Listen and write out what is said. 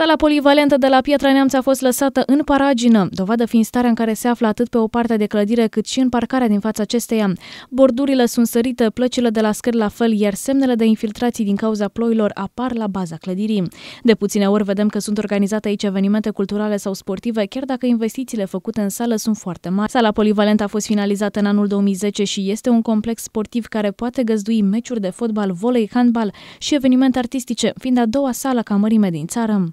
Sala polivalentă de la Pietra Neamț a fost lăsată în paragină, dovadă fiind starea în care se află atât pe o parte de clădire cât și în parcarea din fața acesteia. Bordurile sunt sărite, plăcile de la scări la fel, iar semnele de infiltrații din cauza ploilor apar la baza clădirii. De puține ori vedem că sunt organizate aici evenimente culturale sau sportive, chiar dacă investițiile făcute în sală sunt foarte mari. Sala polivalentă a fost finalizată în anul 2010 și este un complex sportiv care poate găzdui meciuri de fotbal, volei, handbal și evenimente artistice, fiind a doua sală ca mărime din țară.